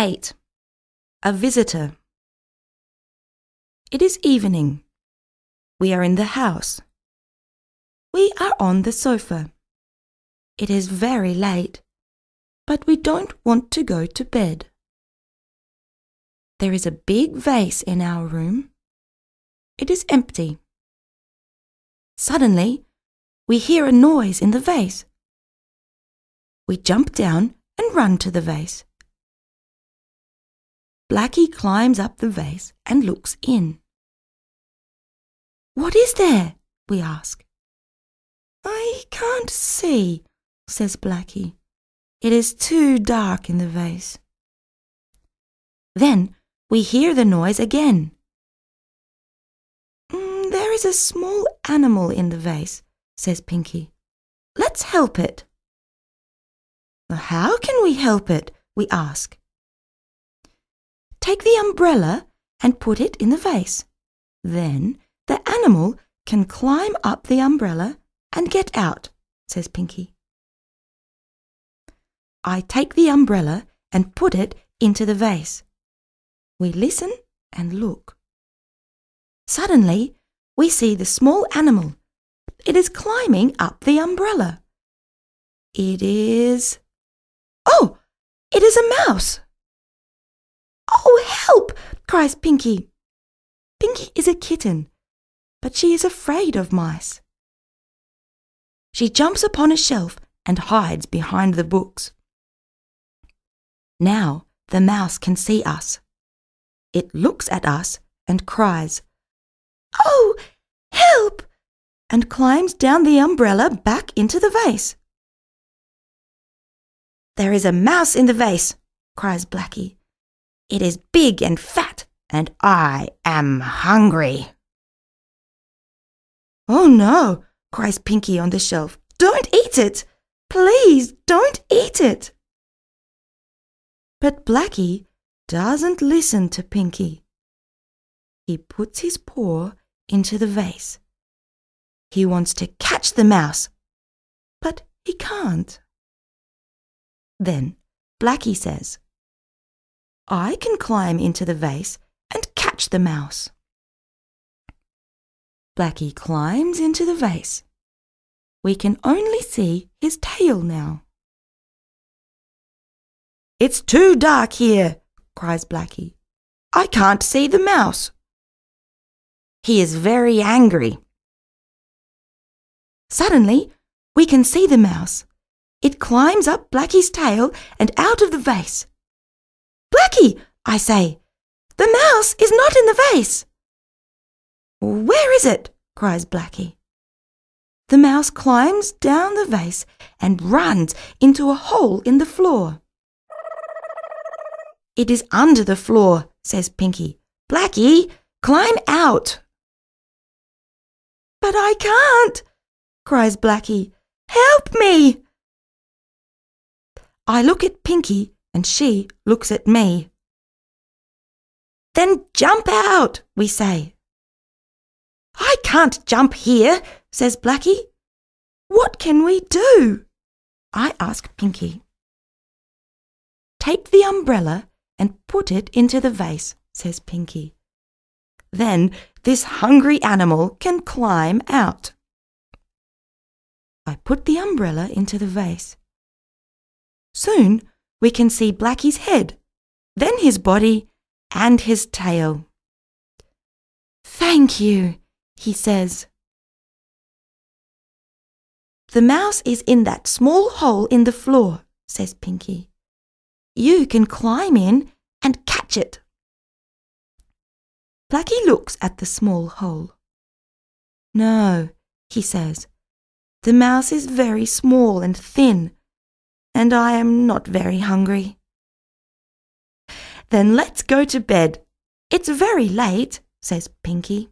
8. A visitor. It is evening. We are in the house. We are on the sofa. It is very late, but we don't want to go to bed. There is a big vase in our room. It is empty. Suddenly, we hear a noise in the vase. We jump down and run to the vase. Blackie climbs up the vase and looks in. What is there? we ask. I can't see, says Blackie. It is too dark in the vase. Then we hear the noise again. Mm, there is a small animal in the vase, says Pinky. Let's help it. how can we help it? we ask. Take the umbrella and put it in the vase. Then the animal can climb up the umbrella and get out, says Pinky. I take the umbrella and put it into the vase. We listen and look. Suddenly, we see the small animal. It is climbing up the umbrella. It is. Oh! It is a mouse! Oh, help! cries Pinky. Pinky is a kitten, but she is afraid of mice. She jumps upon a shelf and hides behind the books. Now the mouse can see us. It looks at us and cries, Oh, help! and climbs down the umbrella back into the vase. There is a mouse in the vase, cries Blackie. It is big and fat, and I am hungry. Oh no, cries Pinky on the shelf. Don't eat it! Please don't eat it! But Blackie doesn't listen to Pinky. He puts his paw into the vase. He wants to catch the mouse, but he can't. Then Blackie says, I can climb into the vase and catch the mouse. Blackie climbs into the vase. We can only see his tail now. It's too dark here, cries Blackie. I can't see the mouse. He is very angry. Suddenly, we can see the mouse. It climbs up Blackie's tail and out of the vase. Blackie, I say, the mouse is not in the vase. Where is it? cries Blackie. The mouse climbs down the vase and runs into a hole in the floor. It is under the floor, says Pinky. Blackie, climb out. But I can't, cries Blackie. Help me! I look at Pinky and she looks at me. Then jump out, we say. I can't jump here, says Blackie. What can we do? I ask Pinky. Take the umbrella and put it into the vase, says Pinky. Then this hungry animal can climb out. I put the umbrella into the vase. Soon we can see Blackie's head, then his body, and his tail. Thank you, he says. The mouse is in that small hole in the floor, says Pinky. You can climb in and catch it. Blackie looks at the small hole. No, he says. The mouse is very small and thin, and I am not very hungry. Then let's go to bed. It's very late, says Pinky.